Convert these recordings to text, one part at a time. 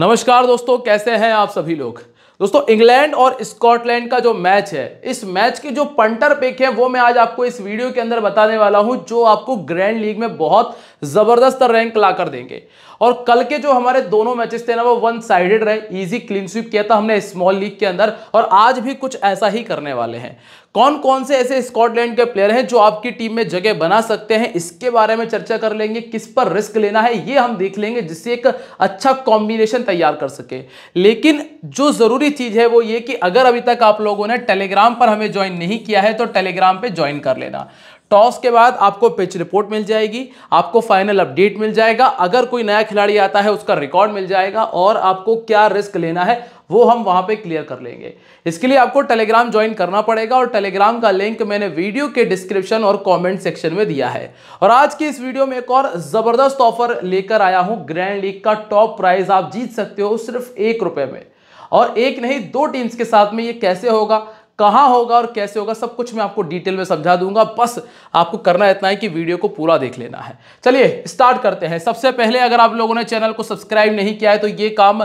नमस्कार दोस्तों कैसे हैं आप सभी लोग दोस्तों इंग्लैंड और स्कॉटलैंड का जो मैच है इस मैच के जो पंटर पिक है वो मैं आज आपको इस वीडियो के अंदर बताने वाला हूं जो आपको ग्रैंड लीग में बहुत जबरदस्त रैंक ला कर देंगे और कल के जो हमारे दोनों मैचेस थे ना वो वन साइडेड रहे इजी क्लीन स्वीप किया था हमने स्मॉल लीग के अंदर और आज भी कुछ ऐसा ही करने वाले हैं कौन कौन से ऐसे स्कॉटलैंड के प्लेयर हैं जो आपकी टीम में जगह बना सकते हैं इसके बारे में चर्चा कर लेंगे किस पर रिस्क लेना है ये हम देख लेंगे जिससे एक अच्छा कॉम्बिनेशन तैयार कर सके लेकिन जो ज़रूरी चीज़ है वो ये कि अगर अभी तक आप लोगों ने टेलीग्राम पर हमें ज्वाइन नहीं किया है तो टेलीग्राम पर ज्वाइन कर लेना टॉस के बाद आपको पिच रिपोर्ट मिल जाएगी आपको फाइनल अपडेट मिल जाएगा अगर कोई नया खिलाड़ी आता है उसका रिकॉर्ड मिल जाएगा और आपको क्या रिस्क लेना है वो हम वहां पे क्लियर कर लेंगे इसके लिए आपको टेलीग्राम ज्वाइन करना पड़ेगा और टेलीग्राम का लिंक मैंने वीडियो के डिस्क्रिप्शन और कमेंट सेक्शन में दिया है और आज की इस वीडियो में एक और ज़बरदस्त ऑफर लेकर आया हूं ग्रैंड लीग का टॉप प्राइज आप जीत सकते हो सिर्फ एक रुपए में और एक नहीं दो टीम्स के साथ में ये कैसे होगा कहाँ होगा और कैसे होगा सब कुछ मैं आपको डिटेल में समझा दूंगा बस आपको करना इतना है कि वीडियो को पूरा देख लेना है चलिए स्टार्ट करते हैं सबसे पहले अगर आप लोगों ने चैनल को सब्सक्राइब नहीं किया है तो ये काम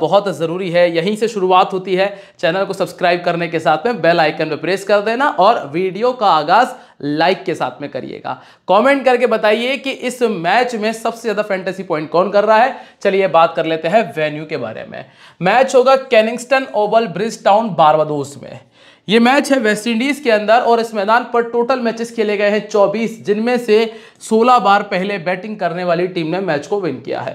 बहुत ज़रूरी है यहीं से शुरुआत होती है चैनल को सब्सक्राइब करने के साथ में बेल आइकन पर प्रेस कर देना और वीडियो का आगाज़ लाइक के साथ में करिएगा कमेंट करके बताइए कि इस मैच में सबसे ज्यादा फैंटेसी पॉइंट कौन कर रहा है चलिए बात कर लेते हैं वेन्यू के बारे में मैच होगा Kensington Oval Bridgetown Barbados में ये मैच है वेस्टइंडीज़ के अंदर और इस मैदान पर टोटल मैचेस खेले गए हैं 24 जिनमें से 16 बार पहले बैटिंग करने वाली टीम ने मैच को विन किया है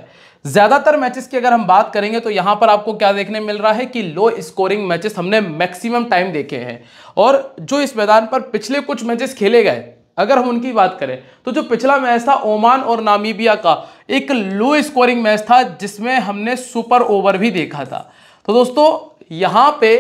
ज़्यादातर मैचेस की अगर हम बात करेंगे तो यहां पर आपको क्या देखने मिल रहा है कि लो स्कोरिंग मैचेस हमने मैक्सिमम टाइम देखे हैं और जो इस मैदान पर पिछले कुछ मैचेस खेले गए अगर हम उनकी बात करें तो जो पिछला मैच था ओमान और नामीबिया का एक लो स्कोरिंग मैच था जिसमें हमने सुपर ओवर भी देखा था तो दोस्तों यहाँ पे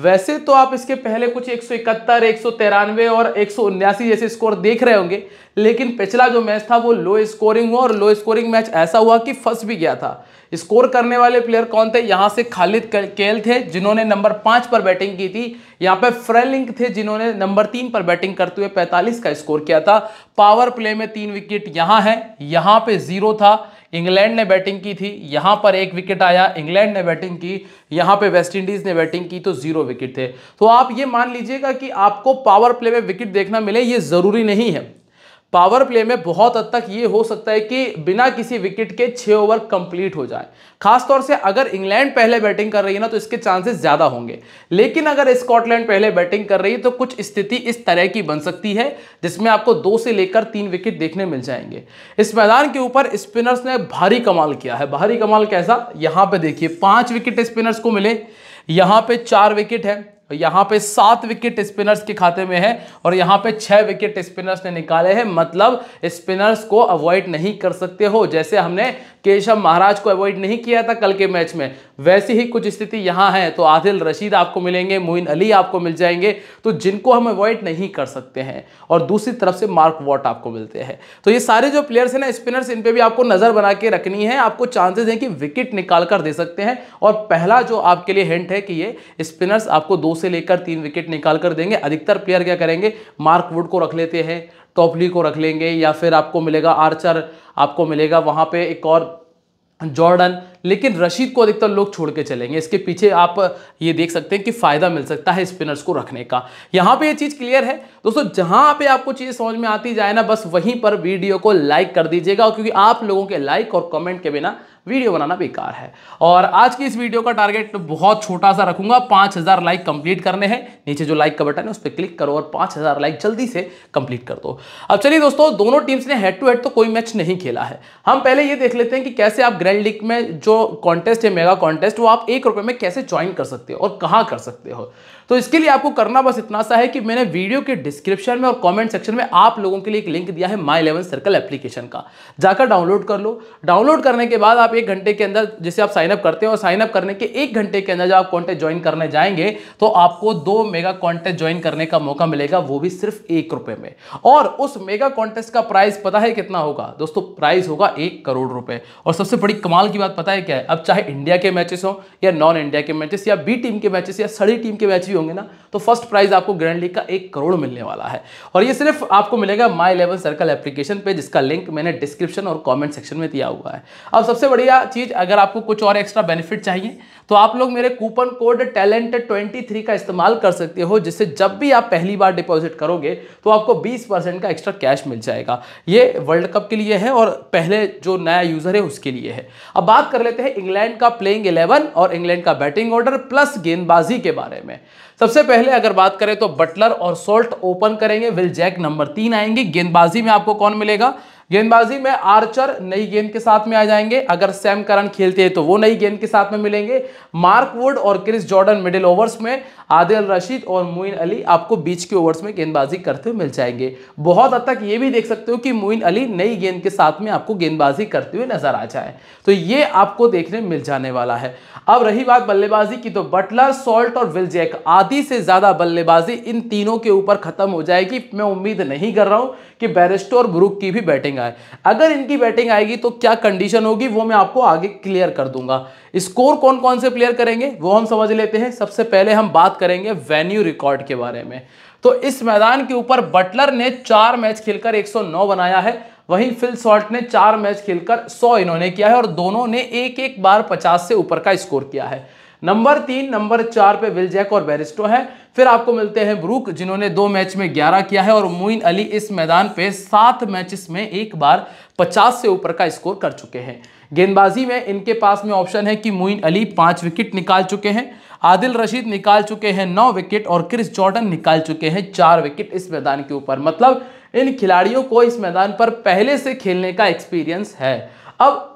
वैसे तो आप इसके पहले कुछ एक सौ इकहत्तर एक सौ तिरानवे और एक सौ उन्यासी जैसे स्कोर देख रहे होंगे लेकिन पिछला जो मैच था वो लो स्कोरिंग हुआ और लो स्कोरिंग मैच ऐसा हुआ कि फंस भी गया था स्कोर करने वाले प्लेयर कौन थे यहाँ से खालिद केल थे जिन्होंने नंबर पाँच पर बैटिंग की थी यहाँ पे फ्रेलिंग थे जिन्होंने नंबर तीन पर बैटिंग करते हुए पैंतालीस का स्कोर किया था पावर प्ले में तीन विकेट यहाँ है यहाँ पे जीरो था इंग्लैंड ने बैटिंग की थी यहां पर एक विकेट आया इंग्लैंड ने बैटिंग की यहां पे वेस्ट इंडीज़ ने बैटिंग की तो जीरो विकेट थे तो आप ये मान लीजिएगा कि आपको पावर प्ले में विकेट देखना मिले ये ज़रूरी नहीं है पावर प्ले में बहुत हद तक ये हो सकता है कि बिना किसी विकेट के छः ओवर कंप्लीट हो जाए खासतौर से अगर इंग्लैंड पहले बैटिंग कर रही है ना तो इसके चांसेस ज़्यादा होंगे लेकिन अगर स्कॉटलैंड पहले बैटिंग कर रही है तो कुछ स्थिति इस तरह की बन सकती है जिसमें आपको दो से लेकर तीन विकेट देखने मिल जाएंगे इस मैदान के ऊपर स्पिनर्स ने भारी कमाल किया है भारी कमाल कैसा यहाँ पर देखिए पाँच विकेट स्पिनर्स को मिले यहाँ पर चार विकेट है तो यहां पे सात विकेट स्पिनर्स के खाते में है और यहां पे छह विकेट स्पिनर्स ने निकाले हैं मतलब स्पिनर्स को अवॉइड नहीं कर सकते हो जैसे हमने केशव महाराज को अवॉइड नहीं किया था कल के मैच में वैसी ही कुछ स्थिति यहाँ है तो आदिल रशीद आपको मिलेंगे मोइन अली आपको मिल जाएंगे तो जिनको हम अवॉइड नहीं कर सकते हैं और दूसरी तरफ से मार्क वॉट आपको मिलते हैं तो ये सारे जो प्लेयर्स हैं ना स्पिनर्स इन पर भी आपको नज़र बना के रखनी है आपको चांसेस हैं कि विकेट निकाल कर दे सकते हैं और पहला जो आपके लिए हिंट है कि ये स्पिनर्स आपको दो से लेकर तीन विकेट निकाल कर देंगे अधिकतर प्लेयर क्या करेंगे मार्क वुड को रख लेते हैं टॉपली को रख लेंगे या फिर आपको मिलेगा आर्चर आपको मिलेगा वहाँ पे एक और जॉर्डन लेकिन रशीद को अधिकतर लोग छोड़ के चलेंगे इसके पीछे आप ये देख सकते हैं कि फ़ायदा मिल सकता है स्पिनर्स को रखने का यहाँ पे ये चीज़ क्लियर है दोस्तों जहाँ पे आपको चीज़ समझ में आती जाए ना बस वहीं पर वीडियो को लाइक कर दीजिएगा क्योंकि आप लोगों के लाइक और कमेंट के बिना वीडियो बनाना बेकार है और आज की इस वीडियो का टारगेट बहुत छोटा सा रखूंगा पांच हज़ार लाइक कंप्लीट करने हैं नीचे जो लाइक का बटन है उस पर क्लिक करो और पांच हज़ार लाइक जल्दी से कंप्लीट कर दो अब चलिए दोस्तों दोनों टीम्स ने हेड टू हेड तो कोई मैच नहीं खेला है हम पहले ये देख लेते हैं कि कैसे आप ग्रैंड लीग में जो कॉन्टेस्ट है मेगा कॉन्टेस्ट वो आप एक में कैसे ज्वाइन कर सकते हो और कहाँ कर सकते हो तो इसके लिए आपको करना बस इतना सा है कि मैंने वीडियो के डिस्क्रिप्शन में और कमेंट सेक्शन में आप लोगों के लिए एक लिंक दिया है माई इलेवन सर्कल एप्लीकेशन का जाकर डाउनलोड कर लो डाउनलोड करने के बाद आप एक घंटे के अंदर जैसे आप साइनअप करते हैं और साइनअप करने के एक घंटे के अंदर जब आप कॉन्टेक्ट ज्वाइन करने जाएंगे तो आपको दो मेगा कॉन्टेक्ट ज्वाइन करने का मौका मिलेगा वो भी सिर्फ एक रुपये में और उस मेगा कॉन्टेस्ट का प्राइस पता है कितना होगा दोस्तों प्राइस होगा एक करोड़ रुपए और सबसे बड़ी कमाल की बात पता है क्या है अब चाहे इंडिया के मैचेस हो या नॉन इंडिया के मैचेस या बी टीम के मैचेस या सड़ी टीम के मैच भी होंगे ना तो फर्स्ट प्राइज आपको ग्रैंड लीग का एक करोड़ मिलने वाला है और ये सिर्फ आपको मिलेगा माई इलेवन सर्कल एप्लीकेशन पे जिसका लिंक मैंने डिस्क्रिप्शन और कॉमेंट सेक्शन में दिया हुआ है अब सबसे बढ़िया चीज़ अगर आपको कुछ और एक्स्ट्रा बेनिफिट चाहिए तो आप लोग मेरे कूपन कोड टैलेंट ट्वेंटी का इस्तेमाल कर सकते हो जिससे जब भी आप पहली बार डिपॉजिट करोगे तो आपको बीस का एक्स्ट्रा कैश मिल जाएगा ये वर्ल्ड कप के लिए है और पहले जो नया यूज़र है उसके लिए है अब बात कर लेते हैं इंग्लैंड का प्लेइंग इलेवन और इंग्लैंड का बैटिंग ऑर्डर प्लस गेंदबाजी के बारे में सबसे पहले अगर बात करें तो बटलर और सोल्ट ओपन करेंगे विल जैक नंबर तीन आएंगे गेंदबाजी में आपको कौन मिलेगा गेंदबाजी में आर्चर नई गेंद के साथ में आ जाएंगे अगर सैम करन खेलते हैं तो वो नई गेंद के साथ में मिलेंगे मार्क वुड और क्रिस जॉर्डन मिडिल ओवर्स में आदिल रशीद और मोइन अली आपको बीच के ओवर्स में गेंदबाजी करते हुए मिल जाएंगे बहुत हद तक ये भी देख सकते हो कि मोइन अली नई गेंद के साथ में आपको गेंदबाजी करते हुए नजर आ जाए तो ये आपको देखने मिल जाने वाला है अब रही बात बल्लेबाजी की तो बटलर सॉल्ट और विलजैक आदि से ज्यादा बल्लेबाजी इन तीनों के ऊपर खत्म हो जाएगी मैं उम्मीद नहीं कर रहा हूं कि बैरिस्टो और ब्रुक की भी बैटिंग आए अगर इनकी बैटिंग आएगी तो क्या कंडीशन होगी वो मैं आपको आगे क्लियर कर दूंगा स्कोर कौन कौन से प्लेयर करेंगे वो हम समझ लेते हैं सबसे पहले हम बात करेंगे वेन्यू रिकॉर्ड के बारे में तो इस मैदान के ऊपर बटलर ने चार मैच खेलकर 109 बनाया है वहीं फिल सॉल्ट ने चार मैच खेलकर 100 इन्होंने किया है और दोनों ने एक एक बार 50 से ऊपर का स्कोर किया है नंबर तीन नंबर चार पे विल जैक और बेरिस्टो है फिर आपको मिलते हैं ब्रूक जिन्होंने दो मैच में ग्यारह किया है और मोइन अली इस मैदान पे सात मैचेस में एक बार पचास से ऊपर का स्कोर कर चुके हैं गेंदबाजी में इनके पास में ऑप्शन है कि मोइन अली पाँच विकेट निकाल चुके हैं आदिल रशीद निकाल चुके हैं नौ विकेट और क्रिस जॉर्डन निकाल चुके हैं चार विकेट इस मैदान के ऊपर मतलब इन खिलाड़ियों को इस मैदान पर पहले से खेलने का एक्सपीरियंस है अब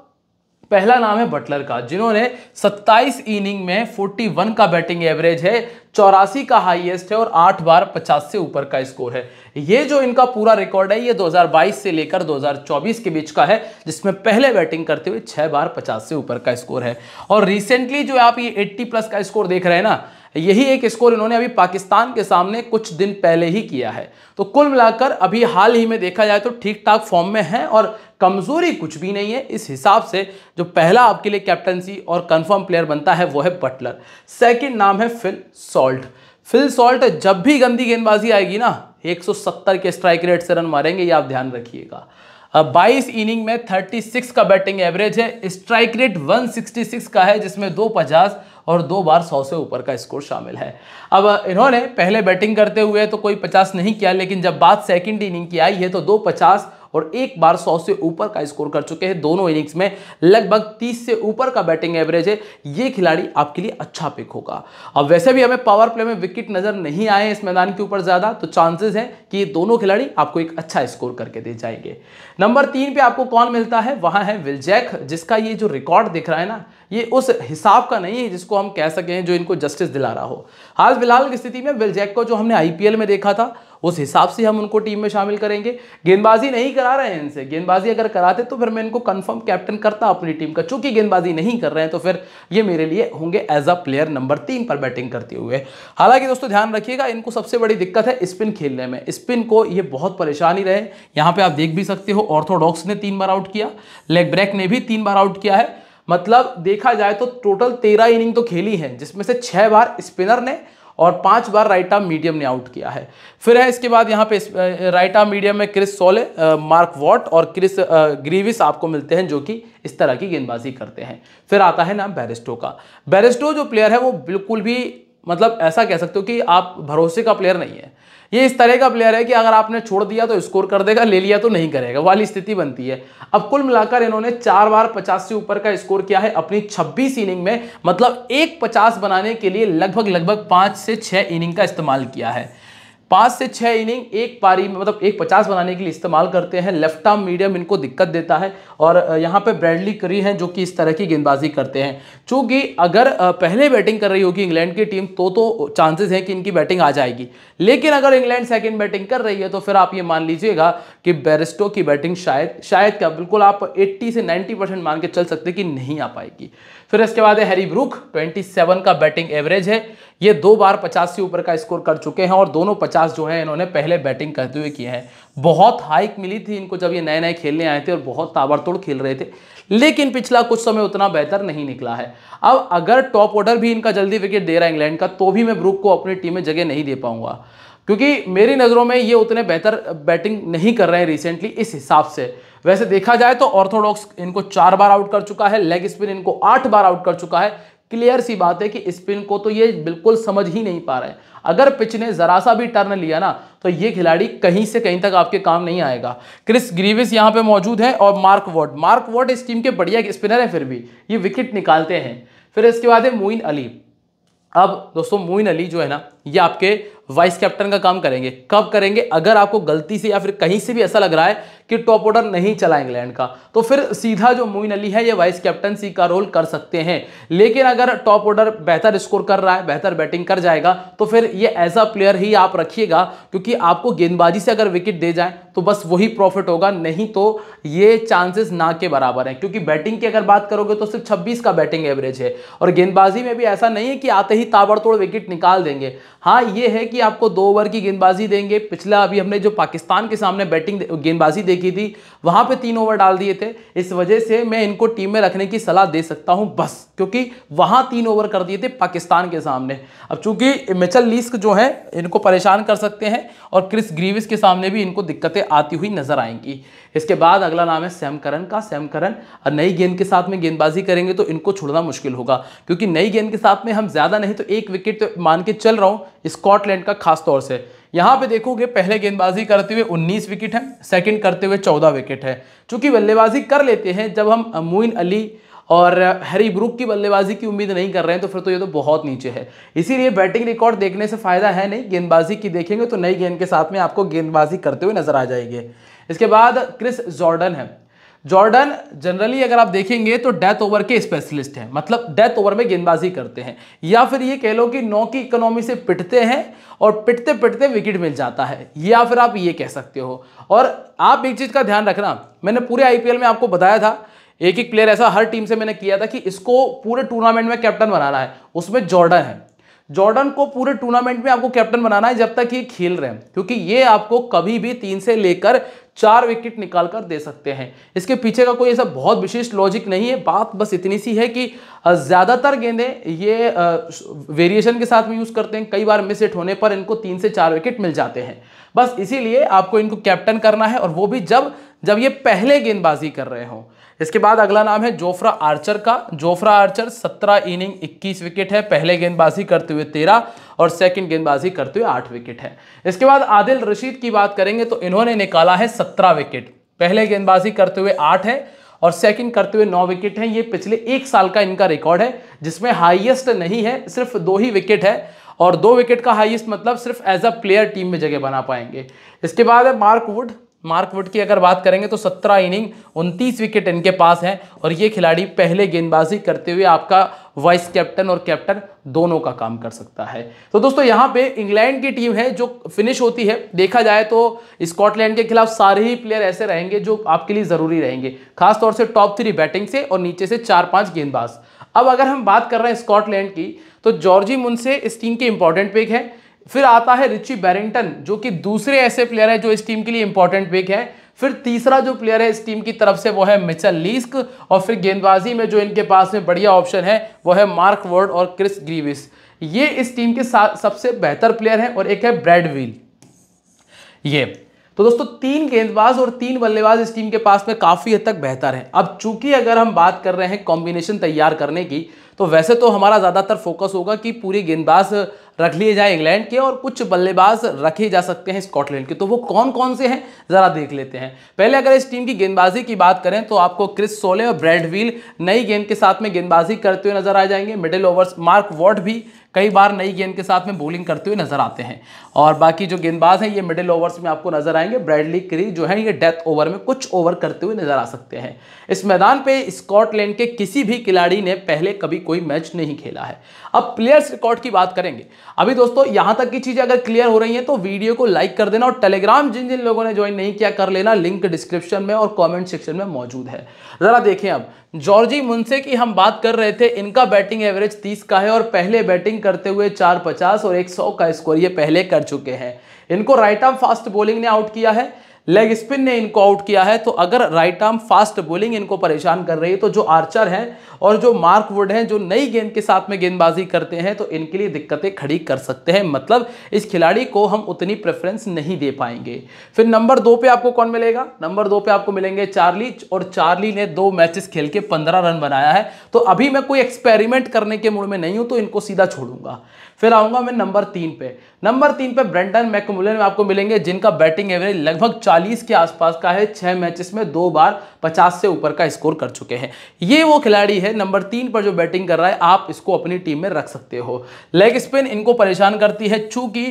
पहला नाम है बटलर का जिन्होंने 27 इनिंग में 41 का बैटिंग एवरेज है चौरासी का हाईएस्ट है और आठ बार 50 से ऊपर का स्कोर है ये जो इनका पूरा रिकॉर्ड है ये 2022 से लेकर 2024 के बीच का है जिसमें पहले बैटिंग करते हुए छह बार 50 से ऊपर का स्कोर है और रिसेंटली जो आप ये 80 प्लस का स्कोर देख रहे हैं ना यही एक स्कोर इन्होंने अभी पाकिस्तान के सामने कुछ दिन पहले ही किया है तो कुल मिलाकर अभी हाल ही में देखा जाए तो ठीक ठाक फॉर्म में है और कमज़ोरी कुछ भी नहीं है इस हिसाब से जो पहला आपके लिए कैप्टनसी और कंफर्म प्लेयर बनता है वो है बटलर सेकंड नाम है फिल सॉल्ट फिल सॉल्ट जब भी गंदी गेंदबाजी आएगी ना 170 के स्ट्राइक रेट से रन मारेंगे ये आप ध्यान रखिएगा 22 इनिंग में 36 का बैटिंग एवरेज है स्ट्राइक रेट 166 का है जिसमें दो पचास और दो बार 100 से ऊपर का स्कोर शामिल है अब इन्होंने पहले बैटिंग करते हुए तो कोई 50 नहीं किया लेकिन जब बात सेकंड इनिंग की आई है तो दो पचास और एक बार सौ से ऊपर का स्कोर कर चुके हैं दोनों इनिंग्स में लगभग तीस से ऊपर का बैटिंग एवरेज है ये खिलाड़ी आपके लिए अच्छा पिक होगा अब वैसे भी हमें पावर प्ले में विकेट नजर नहीं आए इस मैदान के ऊपर ज्यादा तो चांसेस है कि ये दोनों खिलाड़ी आपको एक अच्छा स्कोर करके दे जाएंगे नंबर तीन पे आपको कौन मिलता है वहां है विलजैक जिसका ये जो रिकॉर्ड दिख रहा है ना ये उस हिसाब का नहीं है जिसको हम कह सकें जो इनको जस्टिस दिला रहा हो हाल फिलहाल की स्थिति में विलजैक को जो हमने आईपीएल में देखा था उस हिसाब से हम उनको टीम में शामिल करेंगे गेंदबाजी नहीं करा रहे हैं इनसे गेंदबाजी अगर कराते तो फिर मैं इनको कंफर्म कैप्टन करता अपनी टीम का चूंकि गेंदबाजी नहीं कर रहे हैं तो फिर ये मेरे लिए होंगे एज अ प्लेयर नंबर तीन पर बैटिंग करते हुए हालांकि दोस्तों ध्यान रखिएगा इनको सबसे बड़ी दिक्कत है स्पिन खेलने में स्पिन को ये बहुत परेशानी रहे यहाँ पर आप देख भी सकते हो ऑर्थोडॉक्स ने तीन बार आउट किया लेग ब्रेक ने भी तीन बार आउट किया है मतलब देखा जाए तो टोटल तेरह इनिंग तो खेली है जिसमें से छह बार स्पिनर ने और पांच बार राइट आर्म मीडियम ने आउट किया है फिर है इसके बाद यहाँ पे राइट आर्म मीडियम में क्रिस सोले मार्क वॉट और क्रिस ग्रीविस आपको मिलते हैं जो कि इस तरह की गेंदबाजी करते हैं फिर आता है नाम बैरिस्टो का बैरिस्टो जो प्लेयर है वो बिल्कुल भी मतलब ऐसा कह सकते हो कि आप भरोसे का प्लेयर नहीं है ये इस तरह का प्लेयर है कि अगर आपने छोड़ दिया तो स्कोर कर देगा ले लिया तो नहीं करेगा वाली स्थिति बनती है अब कुल मिलाकर इन्होंने चार बार पचास से ऊपर का स्कोर किया है अपनी छब्बीस इनिंग में मतलब एक पचास बनाने के लिए लगभग लगभग पाँच से छः इनिंग का इस्तेमाल किया है पांच से छह इनिंग एक पारी में मतलब एक पचास बनाने के लिए इस्तेमाल करते हैं लेफ्ट आर्म मीडियम इनको दिक्कत देता है और यहाँ पे ब्रैडली करी हैं जो कि इस तरह की गेंदबाजी करते हैं चूंकि अगर पहले बैटिंग कर रही होगी इंग्लैंड की टीम तो तो चांसेस हैं कि इनकी बैटिंग आ जाएगी लेकिन अगर इंग्लैंड सेकेंड बैटिंग कर रही है तो फिर आप ये मान लीजिएगा कि बेरिस्टो की बैटिंग शायद शायद क्या बिल्कुल आप एट्टी से नाइन्टी मान के चल सकते कि नहीं आ पाएगी फिर इसके बाद है हैरी ब्रूक ट्वेंटी का बैटिंग एवरेज है ये दो बार पचास से ऊपर का स्कोर कर चुके हैं और दोनों पचास जो है इन्होंने पहले बैटिंग करते हुए किए हैं बहुत हाइक मिली थी इनको जब ये नए नए खेलने आए थे और बहुत ताबड़तोड़ खेल रहे थे लेकिन पिछला कुछ समय उतना बेहतर नहीं निकला है अब अगर टॉप ऑर्डर भी इनका जल्दी विकेट दे रहा है इंग्लैंड का तो भी मैं ब्रुक को अपनी टीम में जगह नहीं दे पाऊंगा क्योंकि मेरी नज़रों में ये उतने बेहतर बैटिंग नहीं कर रहे हैं रिसेंटली इस हिसाब से वैसे देखा जाए तो ऑर्थोडॉक्स इनको चार बार आउट कर चुका है लेग स्पिन इनको आठ बार आउट कर चुका है क्लियर सी बात है कि स्पिन को तो ये बिल्कुल समझ ही नहीं पा रहे अगर पिच ने जरा सा भी टर्न लिया ना तो ये खिलाड़ी कहीं से कहीं तक आपके काम नहीं आएगा क्रिस ग्रीविस यहाँ पे मौजूद है और मार्क वॉट मार्क वॉट इस टीम के बढ़िया स्पिनर है फिर भी ये विकेट निकालते हैं फिर इसके बाद है मोइन अली अब दोस्तों मोइन अली जो है ना ये आपके वाइस कैप्टन का काम करेंगे कब करेंगे अगर आपको गलती से या फिर कहीं से भी ऐसा लग रहा है कि टॉप ऑर्डर नहीं चला इंग्लैंड का तो फिर सीधा जो मोइन अली है ये वाइस कैप्टनसी का रोल कर सकते हैं लेकिन अगर टॉप ऑर्डर बेहतर स्कोर कर रहा है बेहतर बैटिंग कर जाएगा तो फिर ये एज अ प्लेयर ही आप रखिएगा क्योंकि आपको गेंदबाजी से अगर विकेट दे जाए तो बस वही प्रॉफिट होगा नहीं तो ये चांसेस ना के बराबर हैं क्योंकि बैटिंग की अगर बात करोगे तो सिर्फ 26 का बैटिंग एवरेज है और गेंदबाजी में भी ऐसा नहीं है कि आते ही ताबड़तोड़ विकेट निकाल देंगे हाँ ये है कि आपको दो ओवर की गेंदबाजी देंगे पिछला अभी हमने जो पाकिस्तान के सामने बैटिंग गेंदबाजी की थी वहां पे तीन ओवर डाल दिए थे इस वजह से मैं इनको टीम में रखने की सलाह दे सकता हूं बस क्योंकि वहां तीन ओवर कर दिए थे पाकिस्तान के सामने अब चूंकि मिचल लीस्क जो है इनको परेशान कर सकते हैं और क्रिस ग्रीविस के सामने भी इनको दिक्कतें आती हुई नजर आएंगी इसके बाद अगला नाम है सैम का सैम करन नई गेंद के साथ में गेंदबाजी करेंगे तो इनको छोड़ना मुश्किल होगा क्योंकि नई गेंद के साथ में हम ज़्यादा नहीं तो एक विकेट मान के चल रहा हूं स्कॉटलैंड का खास तौर से यहाँ पे देखोगे पहले गेंदबाजी करते हुए 19 विकेट है सेकंड करते हुए 14 विकेट है चूंकि बल्लेबाजी कर लेते हैं जब हम मोइन अली और हैरी ब्रुक की बल्लेबाजी की उम्मीद नहीं कर रहे हैं तो फिर तो ये तो बहुत नीचे है इसीलिए बैटिंग रिकॉर्ड देखने से फ़ायदा है नहीं गेंदबाजी की देखेंगे तो नई गेंद के साथ में आपको गेंदबाजी करते हुए नजर आ जाएंगे इसके बाद क्रिस जॉर्डन है जॉर्डन जनरली अगर आप देखेंगे तो डेथ ओवर के स्पेशलिस्ट हैं मतलब डेथ ओवर में गेंदबाजी करते हैं या फिर ये कह लो कि नौ की इकोनॉमी से पिटते हैं और पिटते पिटते विकेट मिल जाता है या फिर आप ये कह सकते हो और आप एक चीज़ का ध्यान रखना मैंने पूरे आईपीएल में आपको बताया था एक एक प्लेयर ऐसा हर टीम से मैंने किया था कि इसको पूरे टूर्नामेंट में कैप्टन बनाना है उसमें जॉर्डन है जॉर्डन को पूरे टूर्नामेंट में आपको कैप्टन बनाना है जब तक ये खेल रहे हैं क्योंकि ये आपको कभी भी तीन से लेकर चार विकेट निकाल कर दे सकते हैं इसके पीछे का कोई ऐसा बहुत विशिष्ट लॉजिक नहीं है बात बस इतनी सी है कि ज़्यादातर गेंदें ये वेरिएशन के साथ में यूज़ करते हैं कई बार मिस हिट होने पर इनको तीन से चार विकेट मिल जाते हैं बस इसीलिए आपको इनको कैप्टन करना है और वो भी जब जब ये पहले गेंदबाजी कर रहे हों इसके बाद अगला नाम है जोफ्रा आर्चर का जोफ्रा आर्चर सत्रह इनिंग इक्कीस विकेट है पहले गेंदबाजी करते हुए तेरह और सेकंड गेंदबाजी करते हुए आठ विकेट है इसके बाद आदिल रशीद की बात करेंगे तो इन्होंने निकाला है सत्रह विकेट पहले गेंदबाजी करते हुए आठ है और सेकंड करते हुए नौ विकेट हैं ये पिछले एक साल का इनका रिकॉर्ड है जिसमें हाईएस्ट नहीं है सिर्फ दो ही विकेट है और दो विकेट का हाईएस्ट मतलब सिर्फ एज अ प्लेयर टीम में जगह बना पाएंगे इसके बाद है मार्क वुड मार्क वुड की अगर बात करेंगे तो 17 इनिंग 29 विकेट इनके पास हैं और ये खिलाड़ी पहले गेंदबाजी करते हुए आपका वाइस कैप्टन और कैप्टन दोनों का काम कर सकता है तो दोस्तों यहां पे इंग्लैंड की टीम है जो फिनिश होती है देखा जाए तो स्कॉटलैंड के खिलाफ सारे ही प्लेयर ऐसे रहेंगे जो आपके लिए ज़रूरी रहेंगे खासतौर से टॉप थ्री बैटिंग से और नीचे से चार पांच गेंदबाज अब अगर हम बात कर रहे हैं स्कॉटलैंड की तो जॉर्जी मुनसे इस टीम के इंपॉर्टेंट पेक है फिर आता है रिची बैरिंगटन जो कि दूसरे ऐसे प्लेयर है जो इस टीम के लिए इंपॉर्टेंट पिक है फिर तीसरा जो प्लेयर है इस टीम की तरफ से वो है मिचल लीस्क और फिर गेंदबाजी में जो इनके पास में बढ़िया ऑप्शन है वो है मार्क वर्ड और क्रिस ग्रीविस ये इस टीम के सबसे बेहतर प्लेयर हैं और एक है ब्रैडविल ये तो दोस्तों तीन गेंदबाज और तीन बल्लेबाज इस टीम के पास में काफ़ी हद तक बेहतर है अब चूंकि अगर हम बात कर रहे हैं कॉम्बिनेशन तैयार करने की तो वैसे तो हमारा ज़्यादातर फोकस होगा कि पूरी गेंदबाज रख लिए जाए इंग्लैंड के और कुछ बल्लेबाज रखे जा सकते हैं स्कॉटलैंड के तो वो कौन कौन से हैं ज़रा देख लेते हैं पहले अगर इस टीम की गेंदबाजी की बात करें तो आपको क्रिस सोले और ब्रैडवील नई गेंद के साथ में गेंदबाजी करते हुए नजर आ जाएंगे मिडिल ओवर्स मार्क वॉट भी कई बार नई गेंद के साथ में बॉलिंग करते हुए नजर आते हैं और बाकी जो गेंदबाज हैं ये मिडिल ओवर्स में आपको नजर आएंगे ब्रैडली क्री जो है ये डेथ ओवर में कुछ ओवर करते हुए नजर आ सकते हैं इस मैदान पे स्कॉटलैंड के किसी भी खिलाड़ी ने पहले कभी कोई मैच नहीं खेला है अब प्लेयर्स रिकॉर्ड की बात करेंगे अभी दोस्तों यहां तक की चीजें अगर क्लियर हो रही है तो वीडियो को लाइक कर देना और टेलीग्राम जिन जिन लोगों ने ज्वाइन नहीं किया कर लेना लिंक डिस्क्रिप्शन में और कॉमेंट सेक्शन में मौजूद है जरा देखें अब जॉर्जी मुंसे की हम बात कर रहे थे इनका बैटिंग एवरेज तीस का है और पहले बैटिंग करते हुए चार पचास और एक सौ का स्कोर ये पहले कर चुके हैं इनको राइट आर्म फास्ट बॉलिंग ने आउट किया है लेग स्पिन ने इनको आउट किया है तो अगर राइट आर्म फास्ट बोलिंग इनको परेशान कर रही है तो जो आर्चर हैं और जो मार्क वुड हैं जो नई गेंद के साथ में गेंदबाजी करते हैं तो इनके लिए दिक्कतें खड़ी कर सकते हैं मतलब इस खिलाड़ी को हम उतनी प्रेफरेंस नहीं दे पाएंगे फिर नंबर दो पे आपको कौन मिलेगा नंबर दो पे आपको मिलेंगे चार्ली और चार्ली ने दो मैचेस खेल के पंद्रह रन बनाया है तो अभी मैं कोई एक्सपेरिमेंट करने के मूड में नहीं हूं तो इनको सीधा छोड़ूंगा फिर आऊंगा मैं नंबर तीन पे नंबर तीन पे ब्रेंटन मैकमुलन में आपको मिलेंगे जिनका बैटिंग एवरेज लगभग 40 के आसपास का है छह मैचेस में दो बार 50 से ऊपर का स्कोर कर चुके हैं ये वो खिलाड़ी है नंबर तीन पर जो बैटिंग कर रहा है आप इसको अपनी टीम में रख सकते हो लेग स्पिन इनको परेशान करती है चूंकि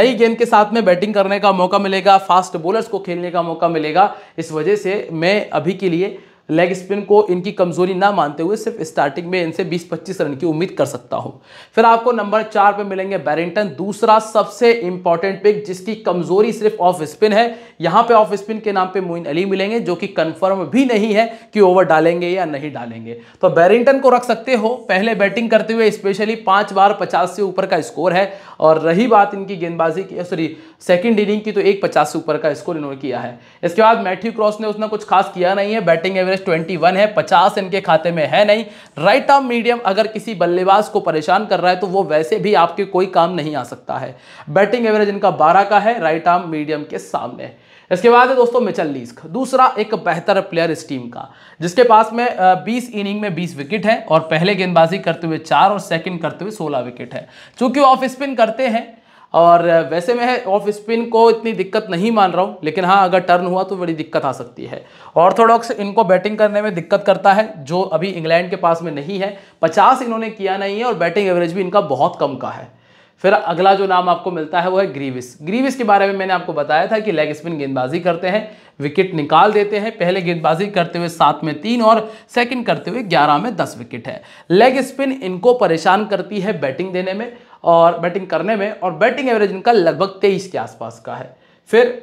नई गेम के साथ में बैटिंग करने का मौका मिलेगा फास्ट बॉलर्स को खेलने का मौका मिलेगा इस वजह से मैं अभी के लिए लेग स्पिन को इनकी कमजोरी ना मानते हुए सिर्फ स्टार्टिंग में इनसे 20-25 रन की उम्मीद कर सकता हूं फिर आपको नंबर चार पे मिलेंगे बैरिंगटन दूसरा सबसे इंपॉर्टेंट पिक जिसकी कमजोरी सिर्फ ऑफ स्पिन है यहां पे ऑफ स्पिन के नाम पे मोइन अली मिलेंगे जो कि कंफर्म भी नहीं है कि ओवर डालेंगे या नहीं डालेंगे तो बैरिंगटन को रख सकते हो पहले बैटिंग करते हुए स्पेशली पांच बार पचास से ऊपर का स्कोर है और रही बात इनकी गेंदबाजी की सॉरी सेकंड इनिंग की तो एक पचास ऊपर का स्कोर इन्होंने किया है इसके बाद मैथ्यू क्रॉस ने उसने कुछ खास किया नहीं है बैटिंग एवरेज 21 है 50 इनके खाते में है नहीं राइट आर्म मीडियम अगर किसी बल्लेबाज को परेशान कर रहा है तो वो वैसे भी आपके कोई काम नहीं आ सकता है बैटिंग एवरेज इनका बारह का है राइट आर्म मीडियम के सामने इसके बाद है दोस्तों मिचल लीस्क दूसरा एक बेहतर प्लेयर इस टीम का जिसके पास में 20 इनिंग में 20 विकेट है और पहले गेंदबाजी करते हुए चार और सेकंड करते हुए 16 विकेट है चूंकि ऑफ स्पिन करते हैं और वैसे मैं ऑफ स्पिन को इतनी दिक्कत नहीं मान रहा हूँ लेकिन हाँ अगर टर्न हुआ तो बड़ी दिक्कत आ सकती है ऑर्थोडॉक्स इनको बैटिंग करने में दिक्कत करता है जो अभी इंग्लैंड के पास में नहीं है पचास इन्होंने किया नहीं है और बैटिंग एवरेज भी इनका बहुत कम का है फिर अगला जो नाम आपको मिलता है वो है ग्रीविस ग्रीविस के बारे में मैंने आपको बताया था कि लेग स्पिन गेंदबाजी करते हैं विकेट निकाल देते हैं पहले गेंदबाजी करते हुए सात में तीन और सेकंड करते हुए ग्यारह में दस विकेट है लेग स्पिन इनको परेशान करती है बैटिंग देने में और बैटिंग करने में और बैटिंग एवरेज इनका लगभग तेईस के आसपास का है फिर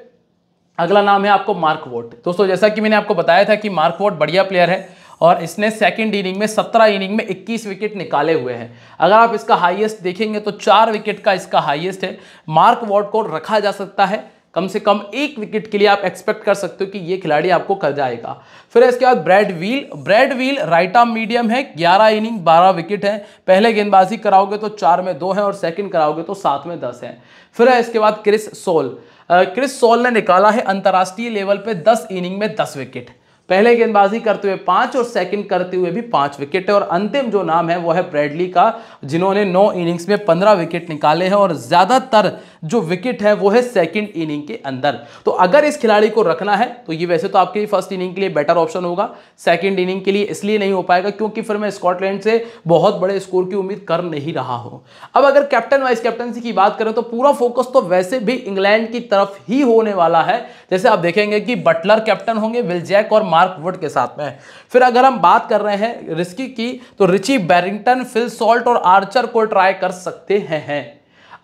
अगला नाम है आपको मार्क वोट दोस्तों जैसा कि मैंने आपको बताया था कि मार्क वोट बढ़िया प्लेयर है और इसने सेकेंड इनिंग में सत्रह इनिंग में इक्कीस विकेट निकाले हुए हैं अगर आप इसका हाइएस्ट देखेंगे तो चार विकेट का इसका हाइएस्ट है मार्क वॉर्ड को रखा जा सकता है कम से कम एक विकेट के लिए आप एक्सपेक्ट कर सकते हो कि ये खिलाड़ी आपको कर जाएगा फिर इसके बाद Brad Wheal Brad Wheal right arm medium है 11 इनिंग 12 विकेट है पहले गेंदबाजी कराओगे तो चार में दो है और सेकंड कराओगे तो सात में दस है फिर है इसके बाद क्रिस सोल क्रिस सोल ने निकाला है अंतर्राष्ट्रीय लेवल पर दस इनिंग में दस विकेट पहले गेंदबाजी करते हुए पांच और सेकंड करते हुए भी पांच विकेट है और अंतिम जो नाम है वो है ब्रैडली का जिन्होंने नौ इनिंग्स में पंद्रह विकेट निकाले हैं और ज़्यादातर जो विकेट है वो है सेकेंड इनिंग के अंदर तो अगर इस खिलाड़ी को रखना है तो ये वैसे तो आपके फर्स्ट इनिंग के लिए बेटर ऑप्शन होगा सेकेंड इनिंग के लिए इसलिए नहीं हो पाएगा क्योंकि फिर मैं स्कॉटलैंड से बहुत बड़े स्कोर की उम्मीद कर नहीं रहा हूं अब अगर कैप्टन वाइस कैप्टनसी की बात करें तो पूरा फोकस तो वैसे भी इंग्लैंड की तरफ ही होने वाला है जैसे आप देखेंगे कि बटलर कैप्टन होंगे विलजैक और मार्क वुड के साथ में फिर अगर हम बात कर रहे हैं रिस्की की तो रिची बैरिंगटन फिल सॉल्ट और आर्चर को ट्राई कर सकते हैं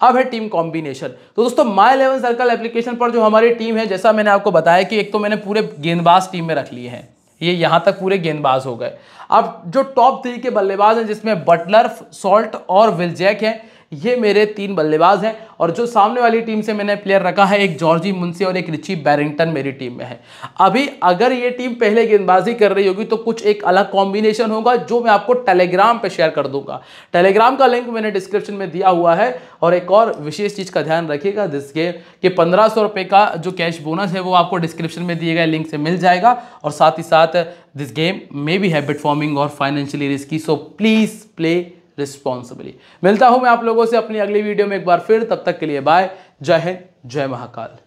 अब है टीम कॉम्बिनेशन तो दोस्तों माई इलेवन सर्कल एप्लीकेशन पर जो हमारी टीम है जैसा मैंने आपको बताया कि एक तो मैंने पूरे गेंदबाज टीम में रख लिए हैं ये यहां तक पूरे गेंदबाज हो गए अब जो टॉप थ्री के बल्लेबाज हैं जिसमें बटलर सॉल्ट और विलजैक हैं ये मेरे तीन बल्लेबाज हैं और जो सामने वाली टीम से मैंने प्लेयर रखा है एक जॉर्जी मुंसी और एक रिची बैरिंगटन मेरी टीम में है अभी अगर ये टीम पहले गेंदबाजी कर रही होगी तो कुछ एक अलग कॉम्बिनेशन होगा जो मैं आपको टेलीग्राम पर शेयर कर दूंगा टेलीग्राम का लिंक मैंने डिस्क्रिप्शन में दिया हुआ है और एक और विशेष चीज़ का ध्यान रखिएगा जिसके कि पंद्रह सौ का जो कैश बोनस है वो आपको डिस्क्रिप्शन में दिए गए लिंक से मिल जाएगा और साथ ही साथ this game may be habit forming और financially risky so please play responsibly मिलता हूं मैं आप लोगों से अपनी अगली वीडियो में एक बार फिर तब तक के लिए बाय जय हिंद जय महाकाल